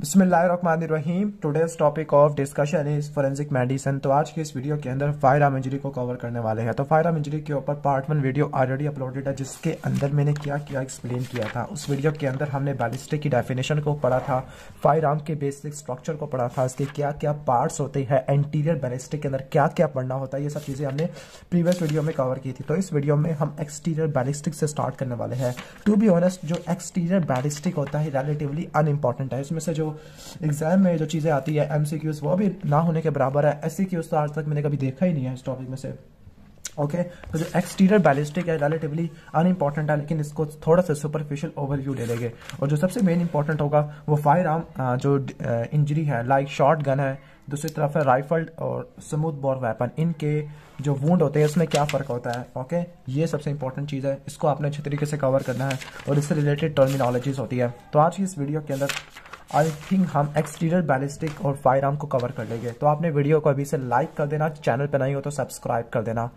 बिस्मिल्लाहिर्रहमानिर्रहीम today's topic of discussion is forensic medicine तो आज की इस वीडियो के अंदर फायर आम इंजरी को कवर करने वाले हैं तो फायर आम इंजरी के ऊपर part one video already uploaded है जिसके अंदर मैंने क्या क्या एक्सप्लेन किया था उस वीडियो के अंदर हमने बैलिस्टिक की डेफिनेशन को पढ़ा था फायर आर्म के बेसिक स्ट्रक्चर को पढ़ा था इसके क्या क्या पार्ट्स होते हैं एंटीरियर बैलिस्टिक के अंदर क्या क्या पढ़ना होता है ये सब चीज़ें हमने प्रीवियस वीडियो में कवर की थी तो इस वीडियो में हम एक्सटीरियर बैलिस्टिक से स्टार्ट करने वाले हैं टू बी ऑनेस्ट जो एक्सटीरियर बैलिस्टिक होता है रिलेटिवली अनइम्पॉर्टेंट है इसमें से जो एग्जाम में जो चीज़ें आती है एम वो भी ना होने के बराबर है एस तो आज तक मैंने कभी देखा ही नहीं है इस टॉपिक में से ओके okay, तो जो एक्सटीरियर बैलिस्टिक है रिलेटिवली अनइम्पॉर्टेंट है लेकिन इसको थोड़ा सा सुपरफिशियल ओवरव्यू ले लेंगे और जो सबसे मेन इंपॉर्टेंट होगा वो फायर आर्म जो इंजरी है लाइक शॉर्ट गन है दूसरी तरफ है राइफल और स्मूथ बॉर वेपन इनके जो वूड होते हैं उसमें क्या फ़र्क होता है ओके okay? ये सबसे इंपॉर्टेंट चीज़ है इसको आपने अच्छे तरीके से कवर करना है और इससे रिलेटेड टर्मिनोलॉजीज होती है तो आज की इस वीडियो के अंदर आई थिंक हम एक्सटीरियर बैलिस्टिक और फायर आर्म को कवर कर लेंगे तो आपने वीडियो को अभी से लाइक कर देना चैनल पर नहीं हो तो सब्सक्राइब कर देना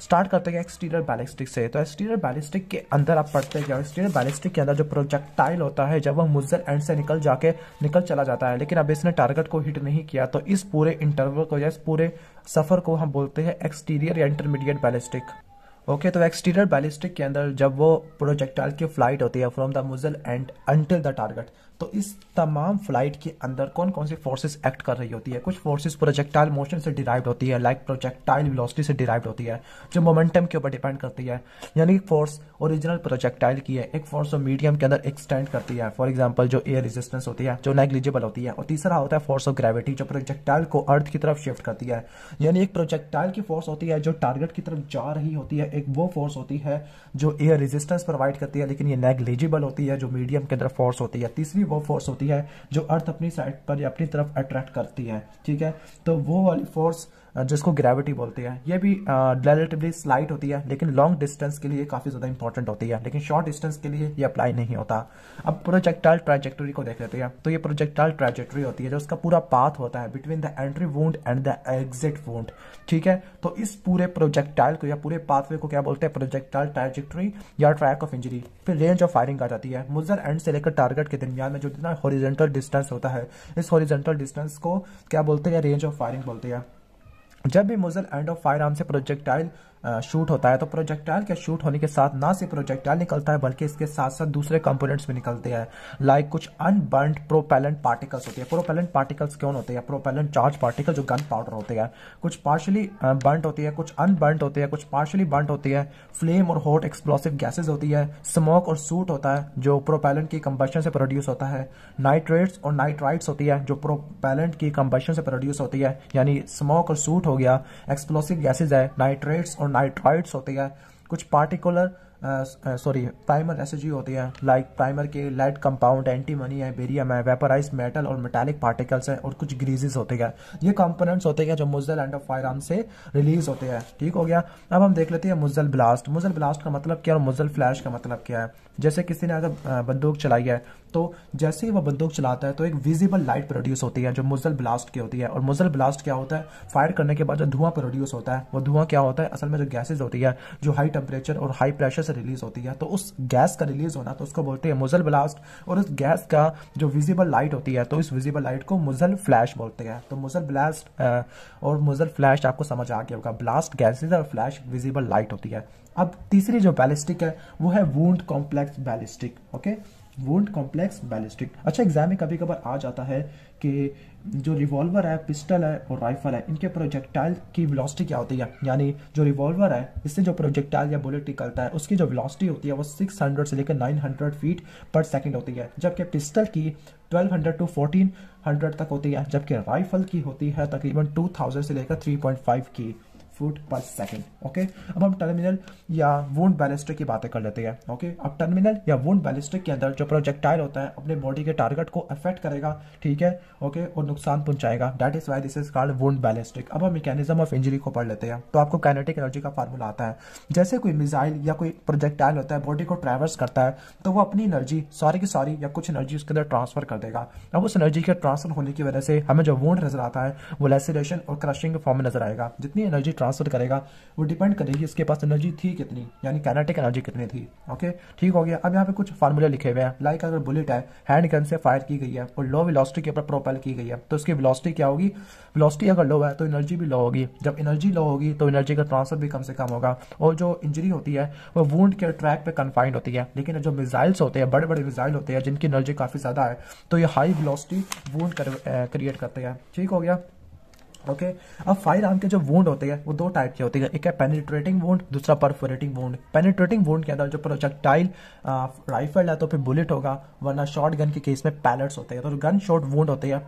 स्टार्ट करते हैं एक्सटीरियर बैलिस्टिक से तो एक्सटीरियर बैलिस्टिक के अंदर आप पढ़ते हैं एक्सटीरियर बैलिस्टिक के अंदर जो प्रोजेक्टाइल होता है जब वो मुजर एंड से निकल जाके निकल चला जाता है लेकिन अब इसने टारगेट को हिट नहीं किया तो इस पूरे इंटरवल को या इस पूरे सफ़र को हम बोलते हैं एक्सटीरियर या इंटरमीडिएट बैलिस्टिक ओके तो एक्सटीरियर बैलिस्टिक के अंदर जब वो प्रोजेक्टाइल की फ्लाइट होती है from the muzzle end until the target तो इस तमाम फ्लाइट के अंदर कौन कौन सी फोर्सेस एक्ट कर रही होती है कुछ फोर्सेस प्रोजेक्टाइल मोशन से डिराइव होती है लाइक प्रोजेक्टाइल वेलोसिटी से डिराइव होती है जो मोमेंटम के ऊपर डिपेंड करती है यानी फोर्स ओरिजिनल प्रोजेक्टाइल की है एक फोर्स ऑफ मीडियम के अंदर एक्सटेंड करती है फॉर एग्जाम्पल जो एयर रेजिस्टेंस होती है जो नेग्लिजिबल होती है और तीसरा होता है फोर्स ऑफ ग्रेविटी जो प्रोजेक्टाइल को अर्थ की तरफ शिफ्ट करती है यानी एक प्रोजेक्टाइल की फोर्स होती है जो टारगेट की तरफ जा रही होती है एक वो फोर्स होती है जो एयर रेजिस्टेंस प्रोवाइड करती है लेकिन ये नेग्लिजिबल होती है जो मीडियम के अंदर फोर्स होती है तीसरी वो फोर्स होती है जो अर्थ अपनी साइड पर या अपनी तरफ अट्रैक्ट करती है ठीक है तो वो वाली फोर्स जिसको ग्रेविटी बोलते हैं ये भी रिलेटिवली स्लाइट होती है लेकिन लॉन्ग डिस्टेंस के लिए काफ़ी ज़्यादा इंपॉर्टेंट होती है लेकिन शॉर्ट डिस्टेंस के लिए ये अप्लाई नहीं होता अब प्रोजेक्टाइल ट्राजेक्टरी को देख लेते हैं तो ये प्रोजेक्टाइल ट्राजेक्टरी होती है जो उसका पूरा पाथ होता है between the entry wound and the exit wound ठीक है तो इस पूरे प्रोजेक्टाइल को या पूरे पाथवे को क्या बोलते हैं प्रोजेक्टाइल ट्राजेक्टरी या ट्रैक ऑफ इंजरी फिर रेंज ऑफ फायरिंग आ जाती है मुजर एंड से लेकर टारगेट के दरमियान में जो जितना हॉरिजेंटल डिस्टेंस होता है इस हॉरिजेंटल डिस्टेंस को क्या बोलते हैं रेंज ऑफ फायरिंग बोलते हैं जब भी muzzle end of firearm से प्रोजेक्टाइल शूट होता है तो प्रोजेक्टाइल के शूट होने के साथ ना सिर्फ प्रोजेक्टाइल निकलता है बल्कि इसके साथ साथ दूसरे कंपोनेंट्स भी निकलते हैं लाइक कुछ अनबर्न प्रोपेलेंट पार्टिकल्स होते हैं प्रोपेलेंट पार्टिकल्स क्यों होते हैं प्रोपेलेंट चार्ज पार्टिकल जो गन पाउडर होते हैं कुछ पार्शली बर्नड होती है कुछ अनबर्न होते हैं कुछ पार्शली बर्नड होती है फ्लेम और हॉट एक्सप्लोसिव गैसेज होती है स्मोक और सूट होता है जो प्रोपेलेंट की कंबेशन से प्रोड्यूस होता है नाइट्रेट्स और नाइट्राइट्स होती है जो प्रोपेलेंट की कंबेशन से प्रोड्यूस होती है यानी स्मोक और सूट हो गया एक्सप्लोसिव गैसेज है नाइट्रेट्स और और नाइट्राइड्स होते हैं कुछ पार्टिकुलर सॉरी प्राइमर जी होती है लाइक प्राइमर के लाइट कंपाउंड एंटी मनी है बेरियम है वेपराइज मेटल और मेटालिक पार्टिकल्स हैं और कुछ ग्रीजेस होते हैं ये कंपोनेंट्स होते हैं जो मुजल एंड फायर आर्म से रिलीज होते हैं ठीक हो गया अब हम देख लेते हैं मुजल ब्लास्ट मुजल ब्लास्ट का मतलब क्या और मुजल फ्लैश का मतलब क्या है जैसे किसी ने अगर बंदूक चलाई है तो जैसे ही वह बंदूक चलाता है तो एक विजिबल लाइट प्रोड्यूस होती है जो मुजल ब्लास्ट की होती है और मुजल ब्लास्ट क्या होता है फायर करने के बाद जो धुआं प्रोड्यूस होता है वो धुआं क्या होता है असल में जो गैसेज होती है जो हाई टेम्परेचर और हाई प्रेशर से रिलीज होती है तो उस गैस का रिलीज होना तो उसको बोलते हैं मुजल ब्लास्ट और उस गैस का जो विजिबल लाइट होती है तो इस विजिबल लाइट को मुजल फ्लैश बोलते हैं तो मुजल ब्लास्ट और मुजल फ्लैश आपको समझ आ गया होगा ब्लास्ट गैसेज और फ्लैश विजिबल लाइट होती है अब तीसरी जो बैलिस्टिक है वो है wound complex ballistic okay wound complex ballistic अच्छा एग्जाम में कभी कभार आ जाता है कि जो रिवॉल्वर है पिस्टल है और राइफल है इनके प्रोजेक्टाइल की वेलोसिटी क्या होती है यानी जो रिवॉल्वर है इससे जो प्रोजेक्टाइल या बुलेट निकलता है उसकी जो वेलोसिटी होती है वो 600 से लेकर 900 फीट पर सेकंड होती है जबकि पिस्टल की 1200 टू 1400 तक होती है जबकि राइफल की होती है तकरीबन टू से लेकर थ्री की फुट पर सेकेंड ओके अब हम टर्मिनल या वोन बैलिस्टर की बातें कर लेते हैं ओके अब टर्मिनल या वोन बैलिस्टर के अंदर जो प्रोजेक्टाइल होता है अपने बॉडी के टारगेट को अफेक्ट करेगा ठीक है ओके और नुकसान पहुंचाएगा that is why this is called wound ballistic अब हम मैकेनिज्म ऑफ इंजरी को पढ़ लेते हैं तो आपको कैनेटिक एनर्जी का फार्मूला आता है जैसे कोई मिजाइल या कोई प्रोजेक्टाइल होता है बॉडी को ट्रैवर्स करता है तो वो अपनी एनर्जी सारी की सारी या कुछ एनर्जी उसके अंदर ट्रांसफर कर देगा अब उस एनर्जी के ट्रांसफर होने की वजह से हमें जो वोन नजर आता है वो लेसिडेशन और क्रशिंग फॉर्म में नजर आएगा जितनी एनर्जी ट्रांसफर करेगा वो डिपेंड करेगी इसके पास एनर्जी थी कितनी यानी कैनेटिक एनर्जी कितनी थी ओके ठीक हो गया अब यहाँ पे कुछ फार्मूले लिखे हुए हैं लाइक अगर बुलेट है हैंड गन से फायर की गई है और लो विलॉसिटी के ऊपर प्रोपेल की गई है तो उसकी विलॉसिटी क्या होगी विलॉसिटी अगर लो है तो एनर्जी भी लो होगी जब एनर्जी लो होगी तो एनर्जी का ट्रांसफर भी कम से कम होगा और जो इंजरी होती है वो वूड के ट्रैक पर कन्फाइंड होती है लेकिन जो मिसाइल्स होते हैं बड़े बड़े मिजाइल होते हैं जिनकी एनर्जी काफ़ी ज़्यादा है तो ये हाई विलॉसिटी वूड क्रिएट करते हैं ठीक हो गया ओके okay? अब फायर आर्म के जो वोंड होते हैं वो दो टाइप के होते हैं एक है पेनिट्रेटिंग वोंड दूसरा परफोरेटिंग वोंड पेनिट्रेटिंग वोंड के अंदर जो प्रोजेक्टाइल राइफल है तो फिर बुलेट होगा वरना शॉर्ट गन के केस में पैलेट्स होते हैं तो गन शॉट वोंड होते हैं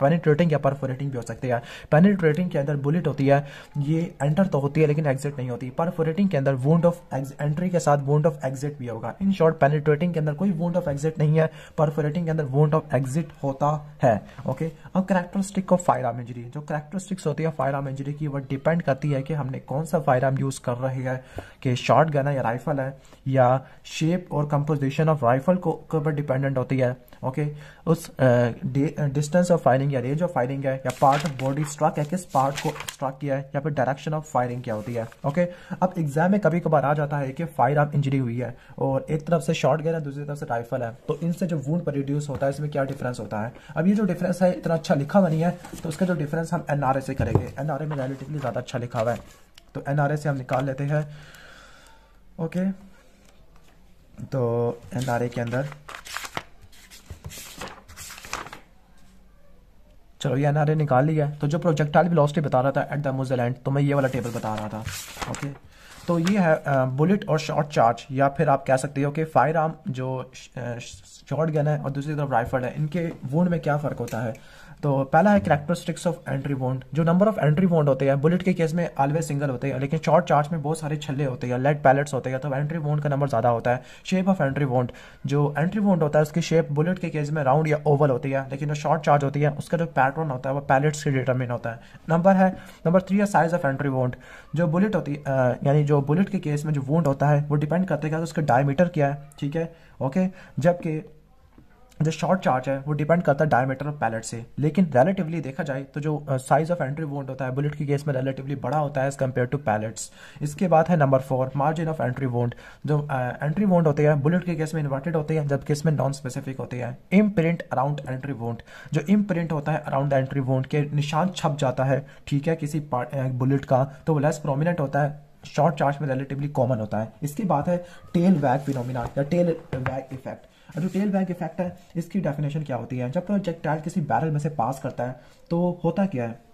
पेनिट्रेटिंग या परफोरेटिंग भी हो सकते हैं पेनिट्रेटिंग के अंदर बुलेट होती है ये एंटर तो होती है लेकिन एग्जिट नहीं होती परफोरेटिंग के अंदर वोंड ऑफ एंट्री के साथ वोंड ऑफ एग्जिट भी होगा इन शॉर्ट पेनिट्रेटिंग के अंदर कोई वोंड ऑफ एग्जिट नहीं है परफोरेटिंग के अंदर वोंड ऑफ एग्जिट होता है ओके अब characteristic of firearm injury जो करेक्ट कैरेक्टरिस्टिक्स होती है फायर आर्म इंजरी की वह डिपेंड करती है कि हमने कौन सा फायर आर्म यूज़ कर रहे हैं कि शॉर्ट गन है या राइफल है या शेप और कंपोजिशन ऑफ राइफल को ऊपर डिपेंडेंट होती है ओके okay, उस डिस्टेंस ऑफ फायरिंग या रेंज ऑफ फायरिंग है या पार्ट ऑफ बॉडी स्ट्रक है किस पार्ट को स्ट्रक किया है या फिर डायरेक्शन ऑफ फायरिंग क्या होती है ओके okay, अब एग्जाम में कभी कभार आ जाता है कि फायर आप इंजरी हुई है और एक तरफ से शॉर्ट गन है दूसरी तरफ से राइफल है तो इनसे जो वूड प्रोड्यूस होता है इसमें क्या डिफरेंस होता है अब ये जो डिफरेंस है इतना अच्छा लिखा हुआ नहीं है तो उसका जो डिफरेंस हम एन से करेंगे एन में रिलेटिवली ज़्यादा अच्छा लिखा हुआ है तो एन से हम निकाल लेते हैं ओके okay, तो एन के अंदर चलो ये एनआरए निकाल लिया है तो जो प्रोजेक्टाइल वेलोसिटी बता रहा था एट द मुजल एंड तो मैं ये वाला टेबल बता रहा था ओके तो ये है बुलेट और शॉर्ट चार्ज या फिर आप कह सकते हो कि फायर आर्म जो शॉर्ट गन है और दूसरी तरफ राइफल है इनके वुंड में क्या फ़र्क होता है तो पहला है करेक्टरिस्टिक्स ऑफ एंट्री वॉन्ड जो नंबर ऑफ एंट्री वॉन्ड होते हैं बुलेट के केस में ऑलवेज सिंगल होते हैं लेकिन शॉर्ट चार्ज में बहुत सारे छल्ले होते हैं लेड पैलेट्स होते हैं तो एंट्री वॉन्ड का नंबर ज़्यादा होता है शेप ऑफ एंट्री वॉन्ड जो एंट्री वॉन्ड होता है उसकी शेप बुलेट के केस में राउंड या ओवल होती है लेकिन जो शॉर्ट चार्ज होती है उसका जो पैटर्न होता है वो पैलेट्स के डिटर्मिन होता है नंबर है नंबर थ्री है साइज ऑफ एंट्री वॉन्ड जो बुलेट होती है यानी जो बुलेट के केस में जो वोंड होता है वो डिपेंड करते हैं उसका डायमीटर क्या है ठीक है ओके जबकि जो शॉर्ट चार्ज है वो डिपेंड करता है डायमीटर ऑफ पैलेट से लेकिन रिलेटिवली देखा जाए तो जो साइज ऑफ एंट्री वोट होता है बुलेट की केस में रिलेटिवली बड़ा होता है एज कम्पेयर टू पैलेट्स इसके बाद है number four margin of entry wound जो एंट्री uh, वोट होते हैं बुलेट के केस में इन्वर्टेड होते हैं जबकि इसमें नॉन स्पेसिफिक होते हैं इम प्रिंट अराउंड एंट्री वोट जो इम प्रिंट होता है अराउंड एंट्री वोट के निशान छप जाता है ठीक है किसी बुलेट uh, का तो वो लेस प्रोमिनेंट होता है शॉर्ट चार्ज में रिलेटिवली कॉमन होता है इसकी बात है टेल वैग फिनोमिना या टेल वैग इफेक्ट जो टेल बैग इफेक्ट है इसकी डेफिनेशन क्या होती है जब प्रोजेक्टाइल किसी बैरल में से पास करता है तो होता क्या है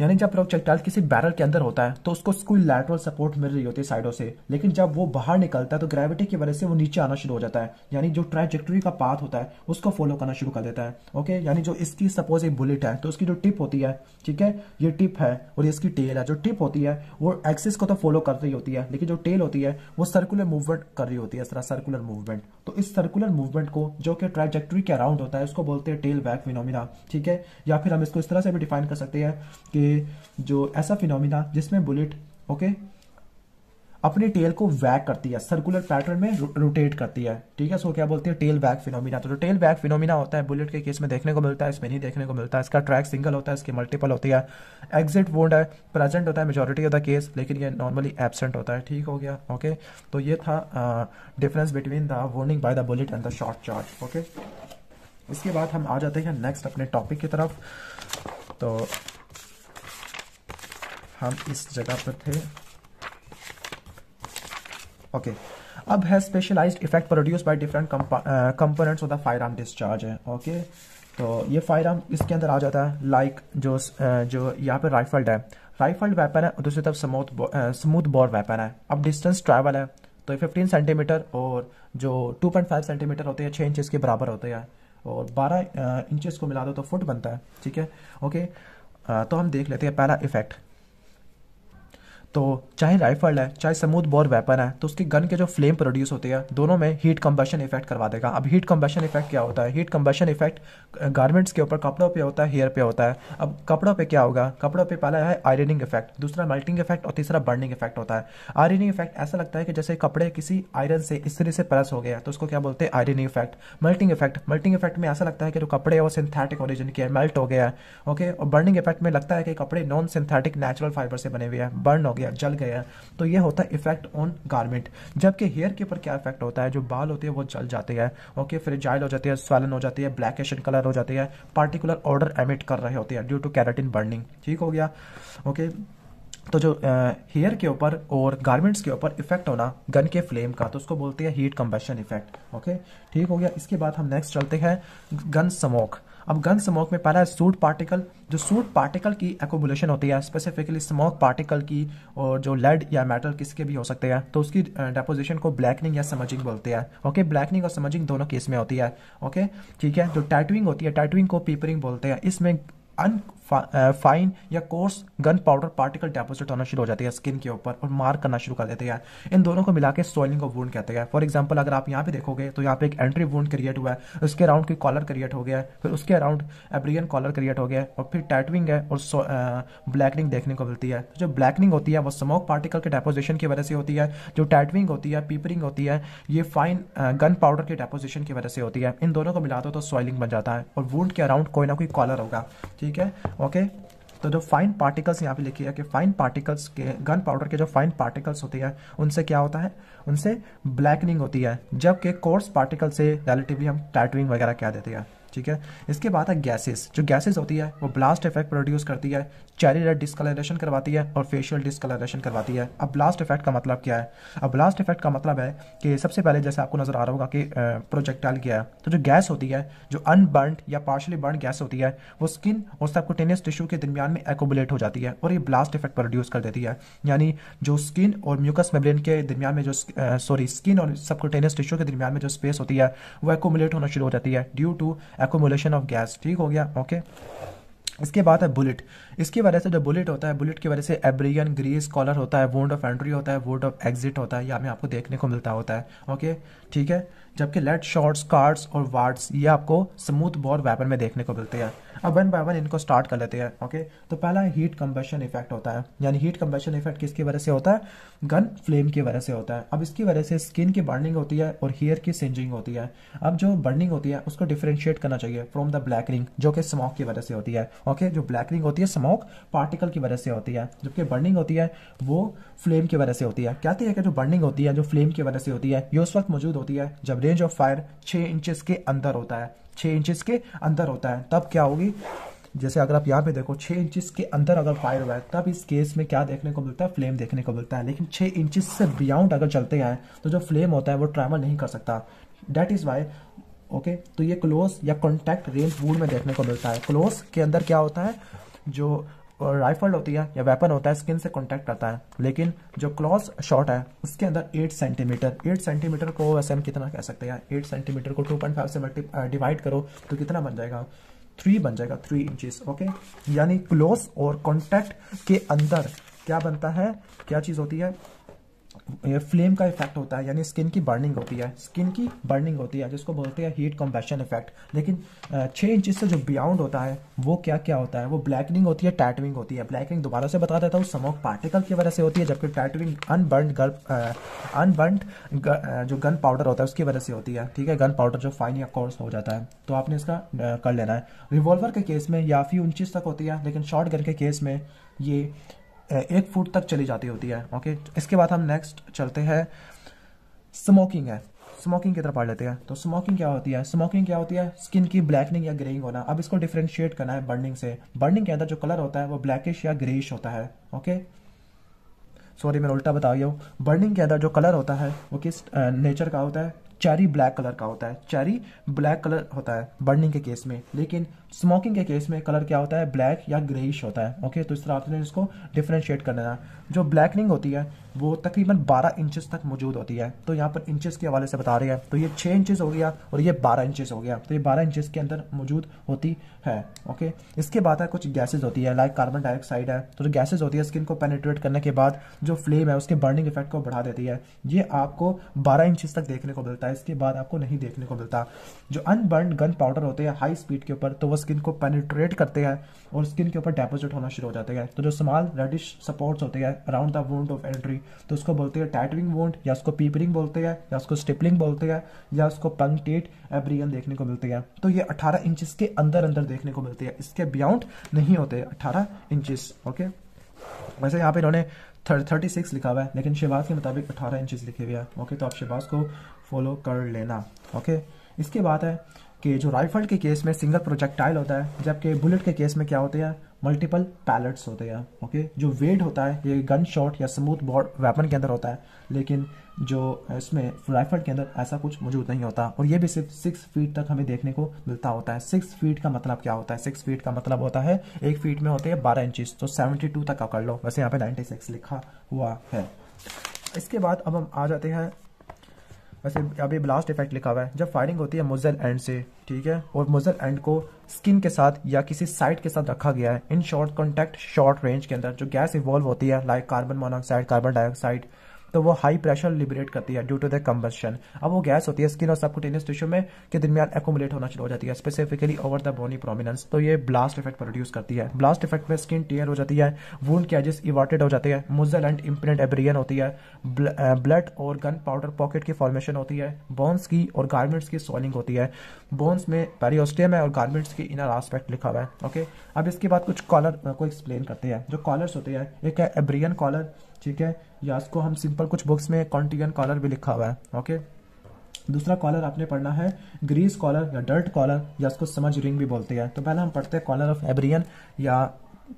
यानी जब प्रोजेक्टाइल किसी बैरल के अंदर होता है तो उसको कोई लैटरल सपोर्ट मिल रही होती है साइडों से लेकिन जब वो बाहर निकलता है तो ग्रेविटी की वजह से वो नीचे आना शुरू हो जाता है यानी जो ट्रैजेक्टरी का पाथ होता है उसको फॉलो करना शुरू कर देता है ओके यानी जो इसकी सपोज एक बुलेट है तो उसकी जो टिप होती है ठीक है ये टिप है और इसकी टेल है जो टिप होती है वो एक्सिस को तो फॉलो कर रही होती है लेकिन जो टेल होती है वो सर्कुलर मूवमेंट कर रही होती है इस तरह सर्कुलर मूवमेंट तो इस सर्कुलर मूवमेंट को जो कि ट्रैजेक्टरी के अराउंड होता है उसको बोलते हैं टेल बैक विनोमिना ठीक है या फिर हम इसको इस तरह से भी डिफाइन कर सकते हैं कि ये जो ऐसा फिनोमिना जिसमें बुलेट ओके अपनी टेल को वैक करती है सर्कुलर पैटर्न में रोटेट करती है ठीक है सो क्या बोलते हैं टेल बैक फिनोमिना तो जो टेल बैक फिनोमिना होता है बुलेट के केस में देखने को मिलता है इसमें नहीं देखने को मिलता है इसका ट्रैक सिंगल होता है इसके मल्टीपल होती है एग्जिट वोड है प्रेजेंट होता है मेजोरिटी ऑफ द केस लेकिन यह नॉर्मली एबसेंट होता है ठीक हो गया ओके तो ये था difference between the wounding by the bullet and the shot charge okay इसके बाद हम आ जाते हैं नेक्स्ट अपने टॉपिक की तरफ तो हम इस जगह पर थे ओके अब है specialized effect produce by different components of the firearm discharge है ओके तो ये फायर आर्म इसके अंदर आ जाता है लाइक जो uh, जो यहाँ पे राइफल्ड है राइफल्ड वेपन है और दूसरी तरफ स्मूथ स्मूथ बोर वेपन है अब डिस्टेंस ट्रैवल है तो ये 15 सेंटीमीटर और जो 2.5 सेंटीमीटर होते हैं छः इंचज़ के बराबर होते हैं और 12 इंचज़ uh, को मिला दो तो फुट बनता है ठीक है ओके uh, तो हम देख लेते हैं पहला इफेक्ट तो चाहे राइफल है चाहे समूथ बोर वेपन है तो उसकी गन के जो फ्लेम प्रोड्यूस होती है दोनों में हीट कम्बेशन इफेक्ट करवा देगा अब हीट कम्बेशन इफेक्ट क्या होता है हीट कम्बेशन इफेक्ट गारमेंट्स के ऊपर कपड़ों पे होता है हेयर पे होता है अब कपड़ों पे क्या होगा कपड़ों पे पहला है आयरनिंग इफेक्ट दूसरा मल्टिंग इफेक्ट और तीसरा बर्निंग इफेक्ट होता है आयरनिंग इफेक्ट ऐसा लगता है कि जैसे कपड़े किसी आयरन से इस्त्री से प्रेस हो गया तो उसको क्या बोलते हैं ironing effect melting effect melting effect में ऐसा लगता है कि जो कपड़े वो सिंथेटिक ओरिजिन के मेल्ट हो गया है ओके और बर्निंग इफेक्ट में लगता है कि कपड़े नॉन सिंथेटिक नेचुरल फाइबर से बने हुए हैं बर्न हो गया गया जल गया तो ये होता है इफेक्ट ऑन गारमेंट जबकि हेयर के ऊपर क्या इफेक्ट होता है जो बाल होते हैं वो जल जाते हैं ओके फिर फ्रिजाइल हो जाती है स्वेलन हो जाती है ब्लैक एशन कलर हो जाती है पार्टिकुलर ऑर्डर एमिट कर रहे होते हैं ड्यू टू कैरेटिन बर्निंग ठीक हो गया ओके तो जो हेयर के ऊपर और गारमेंट्स के ऊपर इफेक्ट होना गन के फ्लेम का तो उसको बोलते हैं हीट कम्बेशन इफेक्ट ओके ठीक हो गया इसके बाद हम नेक्स्ट चलते हैं गन स्मोक अब गन स्मोक में पहला है सूट पार्टिकल जो सूट पार्टिकल की एकोबुलेशन होती है स्पेसिफिकली स्मोक पार्टिकल की और जो लेड या मेटल किसके भी हो सकते हैं तो उसकी डेपोजिशन को ब्लैकनिंग या समझिंग बोलते हैं ओके ब्लैकनिंग और समझिंग दोनों केस में होती है ओके ठीक है जो टैटुइंग होती है टैटुइंग को पीपरिंग बोलते हैं इसमें अनफाइन फाइन uh, या coarse gun powder particle deposit होना शुरू हो जाती है स्किन के ऊपर और मार्क करना शुरू कर देते हैं इन दोनों को मिला के सोइलिंग ऑफ वूड कहते हैं फॉर एग्जाम्पल अगर आप यहाँ पे देखोगे तो यहाँ पे एक एंट्री वूड क्रिएट हुआ है उसके अराउंड की कॉलर क्रिएट हो गया है फिर उसके अराउंड एब्रियन कॉलर क्रिएट हो गया है और फिर टैटविंग है और ब्लैकनिंग uh, देखने को मिलती है तो जो ब्लैकनिंग होती है वो स्मोक पार्टिकल के डेपोजिशन की वजह से होती है जो टैटविंग होती है पीपरिंग होती है ये फाइन गन पाउडर के डेपोजिशन की वजह से होती है इन दोनों को मिला दो तो सॉइलिंग बन जाता है और वूड के अराउंड कोई ना कोई कॉलर होगा ठीक है ओके तो जो फाइन पार्टिकल्स यहाँ पे लिखी है कि फाइन पार्टिकल्स के गन पाउडर के जो फाइन पार्टिकल्स होती है उनसे क्या होता है उनसे ब्लैकनिंग होती है जबकि कोर्स पार्टिकल से रिलेटिवली हम टैटविंग वगैरह क्या देते हैं ठीक है इसके बाद है गैसेस जो गैसेस होती है वो ब्लास्ट इफेक्ट प्रोड्यूस करती है चेरी रेड डिस्कलरेशन करवाती है और फेशियल डिस्कलरेशन करवाती है अब ब्लास्ट इफेक्ट का मतलब क्या है अब ब्लास्ट इफेक्ट का मतलब है कि सबसे पहले जैसे आपको नज़र आ रहा होगा कि प्रोजेक्टाइल क्या है तो जो गैस होती है जो अनबर्नड या पार्शली बर्न गैस होती है वो स्किन और सबकोटेनियस टिश्यू के दरमियान में एकोबुलेट हो जाती है और ये ब्लास्ट इफेक्ट प्रोड्यूस कर देती है यानी जो स्किन और म्यूकस मेम्ब्रेन के दरमियान में जो सॉरी स्किन और सबकोटेनियस टिश्यू के दरमियान में जो स्पेस होती है वो एकोमुलेट होना शुरू हो जाती है due to accumulation of gas ठीक हो गया ओके इसके बाद है बुलेट इसकी वजह से जो बुलेट होता है बुलेट की वजह से एब्रियन ग्रीस कॉलर होता है वोड ऑफ एंट्री होता है वोड ऑफ एग्जिट होता है यहाँ हमें आपको देखने को मिलता होता है ओके ठीक है जबकि लेट शॉर्ट्स कार्ड्स और वार्ड्स ये आपको स्मूथ बॉर वेपन में देखने को मिलते हैं अब वन बाय वन इनको स्टार्ट कर लेते हैं ओके तो पहला हीट कम्बेशन इफेक्ट होता है यानी हीट कम्बेशन इफेक्ट किसकी वजह से होता है गन फ्लेम की वजह से होता है अब इसकी वजह से स्किन की बर्निंग होती है और हेयर की सेंजिंग होती है अब जो बर्निंग होती है उसको डिफ्रेंशिएट करना चाहिए फ्रॉम द ब्लैक रिंग जो कि स्मोक की वजह से होती है ओके जो ब्लैक रिंग होती है स्मोक पार्टिकल की वजह से होती है जबकि बर्निंग होती है वो फ्लेम की वजह से होती है कहते हैं कि जो बर्निंग होती है जो फ्लेम की वजह से होती है ये उस वक्त मौजूद होती है जब रेंज ऑफ फायर छः इंचज के अंदर होता है छः इंचज के अंदर होता है तब क्या होगी जैसे अगर आप यहाँ पे देखो छः इंचज के अंदर अगर फायर हुआ है तब इस केस में क्या देखने को मिलता है फ्लेम देखने को मिलता है लेकिन छः इंचज से बियाउंड अगर चलते हैं तो जो फ्लेम होता है वो ट्रैवल नहीं कर सकता डैट इज़ वाई ओके तो ये क्लोज या कॉन्टैक्ट रेंज वूड में देखने को मिलता है क्लोज के अंदर क्या होता है जो राइफल होती है या वेपन होता है स्किन से कॉन्टैक्ट करता है लेकिन जो क्लॉज शॉट है उसके अंदर एट सेंटीमीटर एट सेंटीमीटर को वैसे हम कितना कह सकते हैं एट सेंटीमीटर को टू पॉइंट फाइव से डिवाइड uh, करो तो कितना बन जाएगा थ्री बन जाएगा थ्री इंचज ओके यानी क्लोज और कॉन्टैक्ट के अंदर क्या बनता है क्या चीज़ होती है फ्लेम का इफेक्ट होता है यानी स्किन की बर्निंग होती है स्किन की बर्निंग होती है जिसको बोलते हैं हीट कम्पेशन इफेक्ट लेकिन छः इंच से जो बियाउंड होता है वो क्या क्या होता है वो ब्लैकनिंग होती है टैटविंग होती है ब्लैकनिंग दोबारा से बता देता हूँ स्मोक पार्टिकल की वजह से होती है जबकि टैटविंग अनबर्न अनबर्न जो गन पाउडर होता है उसकी वजह से होती है ठीक है गन पाउडर जो फाइन या कोर्स हो जाता है तो आपने इसका कर लेना है रिवॉल्वर के केस में या फिर उनतीस तक होती है लेकिन शॉर्ट गन के केस में ये एक फुट तक चली जाती होती है ओके इसके बाद हम नेक्स्ट चलते हैं स्मोकिंग है स्मोकिंग की तरफ पढ़ लेते हैं तो स्मोकिंग क्या होती है स्मोकिंग क्या होती है स्किन की ब्लैकनिंग या ग्रेइंग होना अब इसको डिफ्रेंशिएट करना है बर्निंग से बर्निंग के अंदर जो कलर होता है वो ब्लैकिश या ग्रेइश होता है ओके सॉरी मैं उल्टा बता गया हूँ बर्निंग के अंदर जो कलर होता है वो किस नेचर का होता है चेरी ब्लैक कलर का होता है चेरी ब्लैक कलर होता है बर्निंग के केस में लेकिन स्मोकिंग के केस में कलर क्या होता है ब्लैक या ग्रेइश होता है ओके तो इस तरह आपने इसको डिफ्रेंशिएट कर लेना जो ब्लैकनिंग होती है वो तकरीबन 12 इंचेस तक मौजूद होती है तो यहाँ पर इंचेस के हवाले से बता रहे हैं तो ये 6 इंचेस हो गया और ये 12 इंचेस हो गया तो ये 12 इंचेस के अंदर मौजूद होती है ओके इसके बाद है कुछ गैसेज होती है लाइक कार्बन डाइऑक्साइड है तो जो गैसेज होती है स्किन को पेनिट्रेट करने के बाद जो फ्लेम है उसके बर्निंग इफेक्ट को बढ़ा देती है ये आपको बारह इंचज तक देखने को मिलता है इसके बाद आपको नहीं देखने को मिलता जो अनबर्न गन पाउडर होते हैं हाई स्पीड के ऊपर तो वो स्किन को पेनिट्रेट करते हैं और स्किन के ऊपर डेपोजिट होना शुरू हो जाते हैं तो जो स्मॉल रेडिश सपोर्ट्स होते हैं around the wound of entry तो उसको बोलते हैं टैटविंग वोंड या उसको पीपरिंग बोलते हैं या उसको स्टिपलिंग बोलते हैं या उसको पंक्टेट एब्रियन देखने को मिलते हैं तो ये अठारह इंचिस के अंदर अंदर देखने को मिलते हैं इसके बियाउंड नहीं होते अट्ठारह इंचिस ओके वैसे यहाँ पे इन्होंने थर्टी सिक्स लिखा हुआ है लेकिन शहबाज के मुताबिक अठारह इंचिस लिखे हुए हैं ओके तो आप शहबाज को फॉलो कर लेना ओके इसके बाद है कि जो राइफल के केस में सिंगल प्रोजेक्टाइल होता है जबकि बुलेट के केस में क्या होते हैं मल्टीपल पैलेट्स होते हैं ओके जो वेट होता है ये गन शॉट या स्मूथ बॉड वेपन के अंदर होता है लेकिन जो इसमें राइफल के अंदर ऐसा कुछ मौजूद नहीं होता और ये भी सिर्फ सिक्स फीट तक हमें देखने को मिलता होता है सिक्स फीट का मतलब क्या होता है सिक्स फीट का मतलब होता है एक फीट में होते हैं बारह इंचज तो सेवेंटी टू तक का कर लो वैसे यहाँ पे नाइनटी सिक्स लिखा हुआ है इसके बाद अब हम आ जाते हैं वैसे अभी ब्लास्ट इफेक्ट लिखा हुआ है जब फायरिंग होती है मुजल एंड से ठीक है और मुजल एंड को स्किन के साथ या किसी साइट के साथ रखा गया है इन शॉर्ट कॉन्टेक्ट शॉर्ट रेंज के अंदर जो गैस इवॉल्व होती है like carbon monoxide carbon dioxide तो वो हाई प्रेशर लिबरेट करती है ड्यू टू द कम्बस्शन अब वो गैस होती है स्किन और सबकुटेनियस टिश्यू में के दरमियान एकोमुलेट होना शुरू हो जाती है specifically over the bony prominence तो ये ब्लास्ट इफेक्ट प्रोड्यूस करती है ब्लास्ट इफेक्ट में स्किन टीयर हो जाती है वूंड की एजेस इवाटेड हो जाती है मुजल एंड इम्प्रिंट एब्रियन होती है ब्लड uh, और गन पाउडर पॉकेट की फॉर्मेशन होती है बोन्स की और गारमेंट्स की सोलिंग होती है बोन्स में पेरियोस्टियम है और गारमेंट्स की इनर आस्पेक्ट लिखा हुआ है ओके अब इसके बाद कुछ कॉलर uh, को एक्सप्लेन करते हैं जो कॉलर्स होते हैं एक है एब्रियन कॉलर ठीक है या इसको हम सिंपल कुछ बुक्स में कॉन्टीगन कॉलर भी लिखा हुआ है ओके दूसरा कॉलर आपने पढ़ना है ग्रीस कॉलर या डर्ट कॉलर या इसको समझ रिंग भी बोलते हैं तो पहले हम पढ़ते हैं कॉलर ऑफ एब्रियन या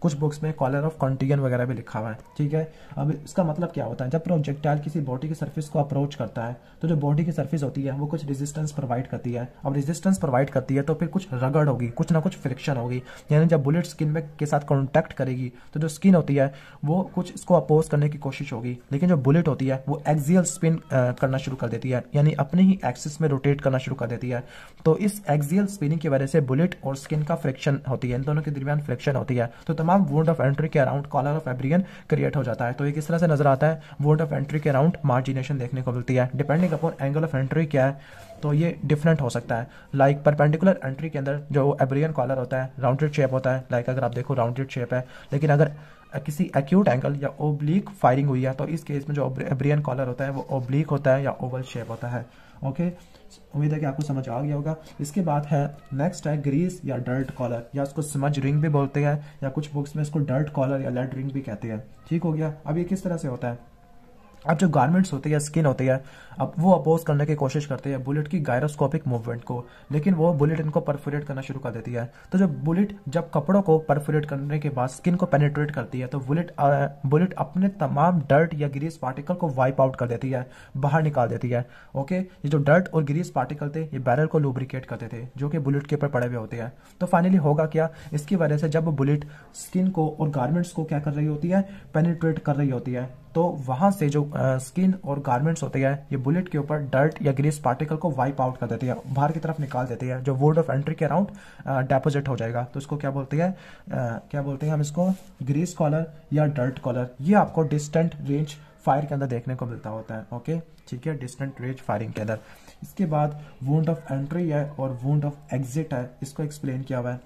कुछ बुक्स में कॉलर ऑफ कॉन्टीगन वगैरह भी लिखा हुआ है ठीक है अब इसका मतलब क्या होता है जब प्रोजेक्टाइल किसी बॉडी की सर्फेस को अप्रोच करता है तो जो बॉडी की सर्फिस होती है वो कुछ रेजिस्टेंस प्रोवाइड करती है अब रेजिस्टेंस प्रोवाइड करती है तो फिर कुछ रगड़ होगी कुछ ना कुछ फ्रिक्शन होगी यानी जब बुलेट स्किन में के साथ कॉन्टैक्ट करेगी तो जो स्किन होती है वो कुछ इसको अपोज करने की कोशिश होगी लेकिन जो बुलेट होती है वो एक्जियल स्पिन करना शुरू कर देती है यानी अपने ही एक्सिस में रोटेट करना शुरू कर देती है तो इस एक्जियल स्पिनिंग की वजह से बुलेट और स्किन का फ्रिक्शन होती है इन दोनों के दरमियान फ्रिक्शन होती है तो तमाम वोट ऑफ एंट्री के around collar of abrasion create हो जाता है तो एक किस तरह से नजर आता है वोट ऑफ एंट्री के अराउंड मार्जिनेशन देखने को मिलती है depending upon angle of entry क्या है तो ये डिफरेंट हो सकता है लाइक परपेंडिकुलर एंट्री के अंदर जो एब्रियन कॉलर होता है राउंडेड शेप होता है लाइक अगर आप देखो राउंडेड शेप है लेकिन अगर किसी एक्यूट एंगल या ओब्लिक फायरिंग हुई है तो इस केस में जो एब्रियन कॉलर होता है वो ओब्लिक होता है या ओवल शेप होता है ओके okay? उम्मीद है कि आपको समझ आ गया होगा इसके बाद है नेक्स्ट है ग्रीस या डर्ट कॉलर या उसको समझ रिंग भी बोलते हैं या कुछ बुक्स में इसको डर्ट कॉलर या लेट रिंग भी कहते हैं ठीक हो गया अब ये किस तरह से होता है अब जो गारमेंट्स होते हैं स्किन होते हैं अब वो अपोज करने की कोशिश करते हैं बुलेट की गायरोस्कोपिक मूवमेंट को लेकिन वो बुलेट इनको परफोरेट करना शुरू कर देती है तो जब बुलेट जब कपड़ों को परफोरेट करने के बाद स्किन को पेनेट्रेट करती है तो बुलेट बुलेट अपने तमाम डर्ट या ग्रीस पार्टिकल को वाइप आउट कर देती है बाहर निकाल देती है ओके ये जो डर्ट और ग्रीस पार्टिकल थे ये बैरल को लुब्रिकेट करते थे जो कि बुलेट के ऊपर पड़े हुए होते हैं तो फाइनली होगा क्या इसकी वजह से जब बुलेट स्किन को और गारमेंट्स को क्या कर रही होती है पेनिट्रेट कर रही होती है तो वहां से जो स्किन और गारमेंट्स होते हैं ये बुलेट के ऊपर डर्ट या ग्रीस पार्टिकल को वाइप आउट कर देती है बाहर की तरफ निकाल देती है जो वोड ऑफ एंट्री के अराउंड डेपोजिट हो जाएगा तो इसको क्या बोलते हैं क्या बोलते हैं हम इसको ग्रीस कॉलर या डर्ट कॉलर ये आपको डिस्टेंट रेंज फायर के अंदर देखने को मिलता होता है ओके ठीक है डिस्टेंट रेंज फायरिंग के अंदर इसके बाद वोड ऑफ एंट्री है और वोड ऑफ एग्जिट है इसको एक्सप्लेन किया हुआ है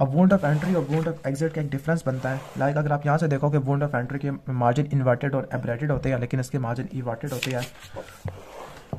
अब वोट ऑफ एंट्री और वोट ऑफ एग्जिट का एक डिफरेंस बनता है लाइक अगर आप यहाँ से देखो कि वोट ऑफ एंट्री के मार्जिन इन्वर्टेड और एब्रेटेड होते हैं लेकिन इसके मार्जिन इवर्टेड होते हैं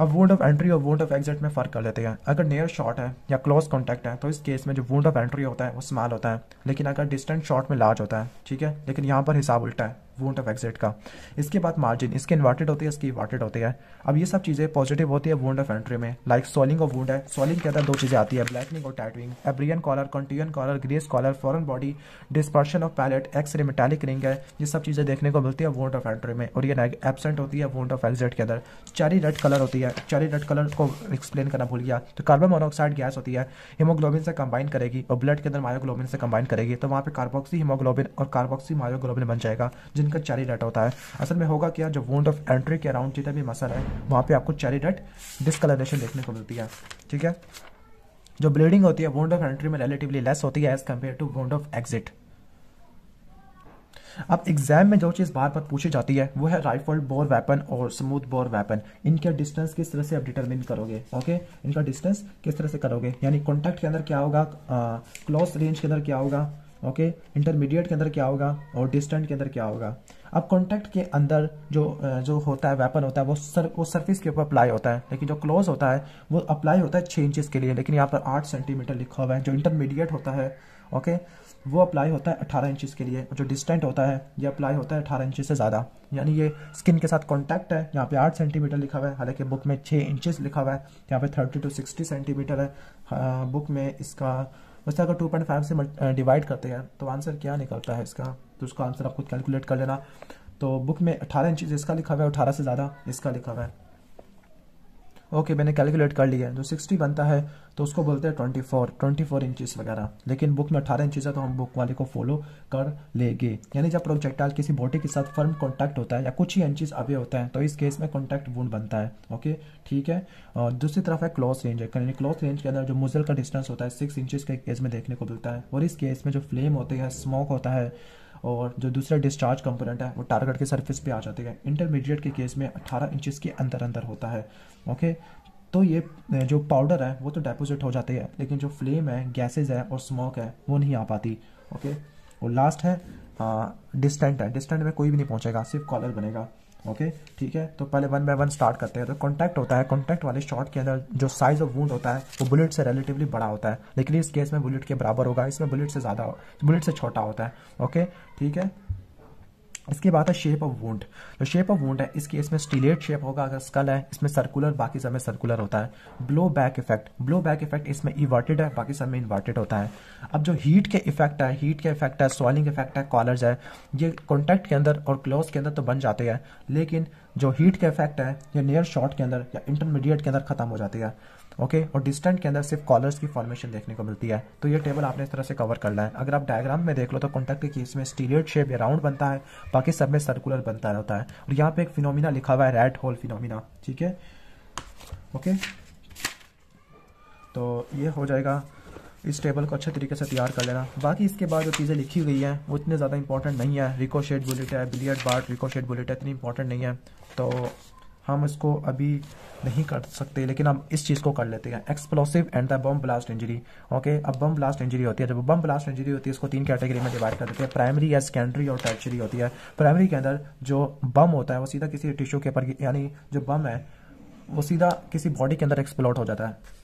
अब वोट ऑफ एंट्री और वोट ऑफ एग्जिट में फ़र्क कर लेते हैं अगर नियर शॉट है या क्लोज कॉन्टैक्ट है तो इस केस में जो वोट ऑफ एंट्री होता है वो स्मॉल होता है लेकिन अगर डिस्टेंट शॉट में लार्ज होता है ठीक है लेकिन यहाँ पर हिसाब उल्टा है वोट ऑफ एग्जिट का इसके बाद मार्जिन इसके इन्वर्टेड होते हैं इसके इन्वर्टेड होते हैं अब ये सब चीज़ें पॉजिटिव होती है वोट ऑफ एंट्री में लाइक सोलिंग ऑफ वोट है सोलिंग के अंदर दो चीज़ें आती है ब्लैकनिंग और tattooing abrasion collar contusion collar grease collar foreign body dispersion of pellet X ray metallic ring है ये सब चीज़ें देखने को मिलती है वोट ऑफ एंट्री में और ये एबसेंट होती है वोट ऑफ एग्जिट के अंदर चारी रेड कलर होती है चारी रेड कलर को एक्सप्लेन करना भूल गया तो कार्बन मोनोऑक्साइड गैस होती है हिमोग्लोबिन से कंबाइन करेगी और ब्लड के अंदर मायोग्लोबिन से कंबाइन करेगी तो वहाँ पर कार्बोक्सी हिमोग्लोबिन और कार्बोक्सी मायोग्लोबिन बन जाएगा जिन इनका चैरी डट होता है असल में होगा क्या जो वोंड ऑफ एंट्री के अराउंड जितना भी मसल है वहाँ पर आपको चैरी डट डिसकलरेशन देखने को मिलती है ठीक है जो ब्लीडिंग होती है वोंड ऑफ एंट्री में रिलेटिवली लेस होती है as compare to wound of exit अब एग्जाम में जो चीज़ बार बार पूछी जाती है वो है राइफल बोर वेपन और स्मूथ बोर वेपन इनका डिस्टेंस किस तरह से आप डिटरमिन करोगे ओके इनका डिस्टेंस किस तरह से करोगे यानी कॉन्टैक्ट के अंदर क्या होगा क्लोज रेंज के अंदर क्या होगा ओके इंटरमीडिएट के अंदर क्या होगा और डिस्टेंट के अंदर क्या होगा अब कॉन्टैक्ट के अंदर जो जो होता है वेपन होता है वो सर वो सरफेस के ऊपर अप्लाई होता है लेकिन जो क्लोज होता है वो अप्लाई होता है छः इंचज़ के लिए लेकिन यहाँ पर आठ सेंटीमीटर लिखा हुआ है जो इंटरमीडिएट होता है ओके वो अप्लाई होता है अठारह इंचज़ के लिए जो डिस्टेंट होता है ये अप्लाई होता है अठारह इंचज़ से ज़्यादा यानी ये स्किन के साथ कॉन्टैक्ट है यहाँ पे आठ सेंटीमीटर लिखा हुआ है हालांकि बुक में छः इंचज़ लिखा हुआ है यहाँ पे थर्टी टू सिक्सटी सेंटीमीटर है बुक में इसका उसे अगर 2.5 से डिवाइड करते हैं तो आंसर क्या निकलता है इसका तो उसका आंसर आप खुद कैलकुलेट कर लेना तो बुक में अठारह इंच इसका लिखा हुआ है अठारह से ज़्यादा इसका लिखा हुआ है ओके मैंने कैलकुलेट कर लिया जो सिक्सटी बनता है तो उसको बोलते हैं twenty four twenty four inches वगैरह लेकिन बुक में अठारह इंचज़ है तो हम बुक वाले को फॉलो कर लेंगे यानी जब प्रोजेक्टाइल किसी बॉडी के साथ फर्म कॉन्टैक्ट होता है या कुछ ही इंचज़ अवे होता है तो इस केस में कॉन्टैक्ट वुंड बनता है ओके ठीक है और दूसरी तरफ है क्लॉस रेंज है क्लॉस रेंज के अंदर जो मुजल का डिस्टेंस होता है सिक्स इंचज़ के केस में देखने को मिलता है और इस केस में जो फ्लेम होते हैं स्मोक होता है और जो दूसरा डिस्चार्ज कंपोनेंट है वो टारगेट के सरफेस पे आ जाते हैं इंटरमीडिएट के केस में 18 इंचेस के अंदर अंदर होता है ओके तो ये जो पाउडर है वो तो डिपोजिट हो जाते हैं लेकिन जो फ्लेम है गैसेज है और स्मोक है वो नहीं आ पाती ओके और लास्ट है डिस्टेंट है डिस्टेंट में कोई भी नहीं पहुँचेगा सिर्फ कॉलर बनेगा ओके ठीक है तो पहले वन बाय वन स्टार्ट करते हैं तो कॉन्टैक्ट होता है कॉन्टैक्ट वाले शॉट के अंदर जो साइज ऑफ वूड होता है वो बुलेट से रिलेटिवली बड़ा होता है लेकिन इस केस में बुलेट के बराबर होगा इसमें बुलेट से ज़्यादा बुलेट से छोटा होता है ओके ठीक है इसके बाद है शेप ऑफ वोंड तो शेप ऑफ वोंड है इसके इसमें स्टीलेट शेप होगा अगर स्कल है इसमें सर्कुलर बाकी सब में सर्कुलर होता है blow back effect blow back effect इसमें इवर्टेड है बाकी सब में इन्वर्टेड होता है अब जो हीट के इफेक्ट है हीट के इफेक्ट है सॉलिंग इफेक्ट है कॉलर्स है ये कॉन्टैक्ट के अंदर और क्लोज के अंदर तो बन जाते हैं लेकिन जो हीट के इफेक्ट है ये नियर शॉर्ट के अंदर या इंटरमीडिएट के अंदर खत्म हो जाती है ओके और डिस्टेंट के अंदर सिर्फ कॉलर्स की फॉर्मेशन देखने को मिलती है तो ये टेबल आपने इस तरह से कवर करना है अगर आप डायग्राम में देख लो तो के केस इसमें स्टीरियड शेप या राउंड बनता है बाकी सब में सर्कुलर बनता रहता है और यहाँ पे एक फिनोमिना लिखा हुआ है रेड होल फिनोमिना ठीक है ओके तो ये हो जाएगा इस टेबल को अच्छे तरीके से तैयार कर लेना बाकी इसके बाद जो चीज़ें लिखी गई हैं वो इतने ज़्यादा इंपॉर्टेंट नहीं है रिकोशेड बुलेट है बिलियड बार्ट रिकोशेड बुलेट है इतनी इंपॉर्टेंट नहीं है तो हम इसको अभी नहीं कर सकते लेकिन हम इस चीज़ को कर लेते हैं explosive and the bomb blast injury okay अब बम ब्लास्ट इंजरी होती है जब बम ब्लास्ट इंजरी होती है इसको तीन कैटेगरी में डिवाइड कर देते हैं प्राइमरी या सेकेंडरी और टर्चरी होती है प्राइमरी के अंदर जो बम होता है वो सीधा किसी टिश्यू के ऊपर यानी जो बम है वो सीधा किसी बॉडी के अंदर एक्सप्लोट हो जाता है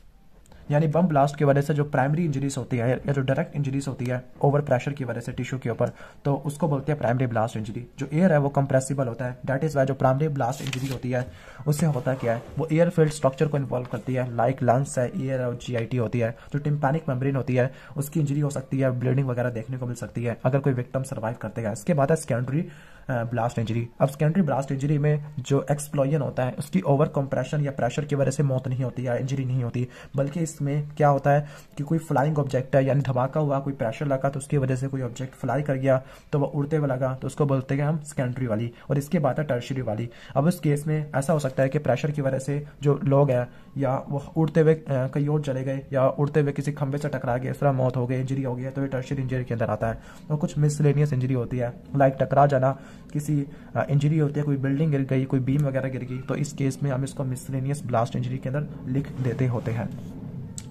यानी बम ब्लास्ट की वजह से जो प्राइमरी इंजरीज होती है या जो डायरेक्ट इंजरीज होती है ओवर प्रेशर की वजह से टिश्यू के ऊपर तो उसको बोलते हैं प्राइमरी ब्लास्ट इंजरी जो एयर है वो कंप्रेसिबल होता है डेट इज वाई जो प्राइमरी ब्लास्ट इंजरी होती है उससे होता क्या है वो एयर फील्ड स्ट्रक्चर को इन्वॉल्व करती है लाइक लंग्स है एयर और जी होती है जो टिम्पैनिक मेम्ब्रेन होती है उसकी इंजरी हो सकती है ब्लीडिंग वगैरह देखने को मिल सकती है अगर कोई विक्टम सर्वाइव करते हैं इसके बाद है सेकेंडरी ब्लास्ट इंजरी अब सेकेंडरी ब्लास्ट इंजरी में जो एक्सप्लोजन होता है उसकी ओवर कंप्रेशन या प्रेशर की वजह से मौत नहीं होती या इंजरी नहीं होती बल्कि इसमें क्या होता है कि कोई फ्लाइंग ऑब्जेक्ट है यानी धमाका हुआ कोई प्रेशर लगा तो उसकी वजह से कोई ऑब्जेक्ट फ्लाई कर गया तो वह उड़ते हुए लगा तो उसको बोलते हैं हम सेकेंडरी वाली और इसके बाद है टर्शरी वाली अब उस केस में ऐसा हो सकता है कि प्रेशर की वजह से जो लोग हैं या वो उड़ते हुए कहीं और चले गए या उड़ते हुए किसी खंभे से टकरा गए इस तरह मौत हो गई इंजरी हो गई तो ये टर्शरी इंजरी के अंदर आता है और कुछ मिसलेनियस इंजरी होती है लाइक टकरा जाना किसी इंजरी होती है कोई बिल्डिंग गिर गई कोई बीम वगैरह गिर गई तो इस केस में हम इसको मिसलेनियस ब्लास्ट इंजरी के अंदर लिख देते होते हैं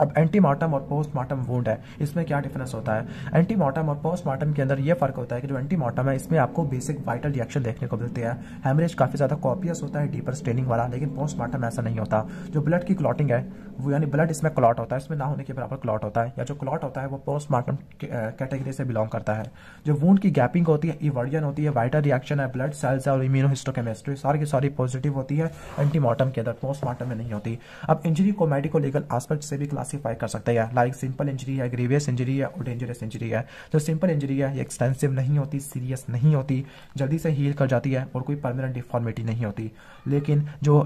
अब एंटीमार्टम और पोस्टमार्टम वोट है इसमें क्या डिफरेंस होता है एंटीमार्टम और पोस्टमार्टम के अंदर ये फर्क होता है कि जो एंटीमार्टम है इसमें आपको बेसिक वाइटल रिएक्शन देखने को मिलते हैं हेमरेज काफी ज्यादा कॉपियस होता है डीपर स्टेनिंग वाला लेकिन पोस्टमार्टम ऐसा नहीं होता जो ब्लड की क्लॉटिंग है वो यानी ब्लड इसमें क्लॉट होता है इसमें ना होने के बराबर क्लॉट होता है या जो क्लॉट होता है वो पोस्टमार्टम कैटेगरी से बिलोंग करता है जो वूड की गैपिंग होती है इवर्जन होती है वाइटल रिएक्शन है ब्लड सेल्स और इम्यूनो हिस्टोकेमिस्ट्री सारी की सारी पॉजिटिव होती है एंटीमार्टम के अंदर पोस्टमार्टम में नहीं होती अब इंजरी को मेडिको लीगल आस्पेक्ट से भी क्लास क्लासीफाई कर सकते हैं लाइक सिंपल इंजरी है ग्रीवियस इंजरी है और डेंजरस इंजरी है तो सिंपल इंजरी है ये एक्सटेंसिव नहीं होती सीरियस नहीं होती जल्दी से हील कर जाती है और कोई परमानेंट डिफॉर्मिटी नहीं होती लेकिन जो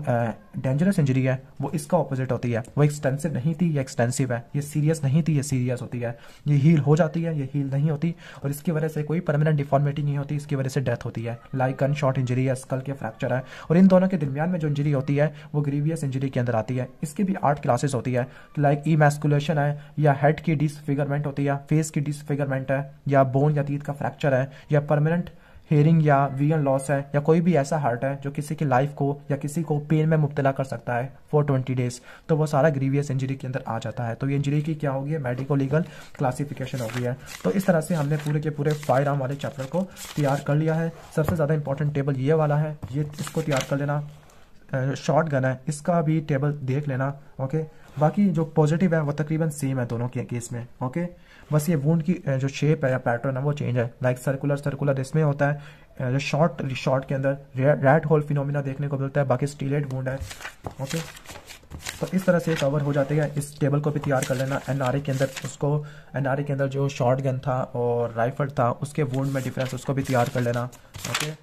डेंजरस इंजरी है वो इसका ऑपोजिट होती है वो एक्सटेंसिव नहीं थी ये एक्सटेंसिव है ये सीरियस नहीं थी ये सीरियस होती है ये हील हो जाती है ये हील नहीं होती और इसकी वजह से कोई परमानेंट डिफॉर्मिटी नहीं होती इसकी वजह से डेथ होती है लाइक गन शॉर्ट इंजरी है स्कल के फ्रैक्चर है और इन दोनों के दरमियान में जो इंजरी होती है वो ग्रीवियस इंजरी के अंदर आती है इसकी भी आठ क्लासेस होती है लाइक इमेस्कुलेशन है या हेड की डिसफिगरमेंट होती है या फेस की डिसफिगरमेंट है या बोन या तीत का फ्रैक्चर है या परमानेंट हेयरिंग या विजन लॉस है या कोई भी ऐसा हार्ट है जो किसी की लाइफ को या किसी को पेन में मुब्तला कर सकता है फॉर ट्वेंटी डेज तो वो सारा ग्रीवियस इंजरी के अंदर आ जाता है तो ये इंजरी की क्या होगी मेडिको लीगल क्लासिफिकेशन होगी है तो इस तरह से हमने पूरे के पूरे फायर आर्म वाले चैप्टर को तैयार कर लिया है सबसे ज़्यादा इंपॉर्टेंट टेबल ये वाला है ये इसको तैयार कर लेना शॉर्ट गन है इसका भी टेबल देख लेना ओके बाकी जो पॉजिटिव है वो तकरीबन सेम है दोनों के केस में ओके बस ये वूंड की जो शेप है या पैटर्न है वो चेंज है लाइक सर्कुलर सर्कुलर इसमें होता है जो शॉर्ट शॉर्ट के अंदर रेड होल फिनोमिना देखने को मिलता है बाकी स्टीलेट वूंड है ओके तो इस तरह से कवर हो जाते हैं इस टेबल को भी तैयार कर लेना एनआरए के अंदर उसको एनआरए के अंदर जो शॉर्ट गन था और राइफल था उसके वोल्ड में डिफरेंस उसको भी तैयार कर लेना ओके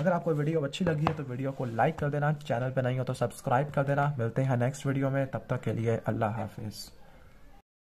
अगर आपको वीडियो अच्छी लगी है तो वीडियो को लाइक कर देना चैनल पर नहीं हो तो सब्सक्राइब कर देना मिलते हैं नेक्स्ट वीडियो में तब तक के लिए अल्लाह हाफिज़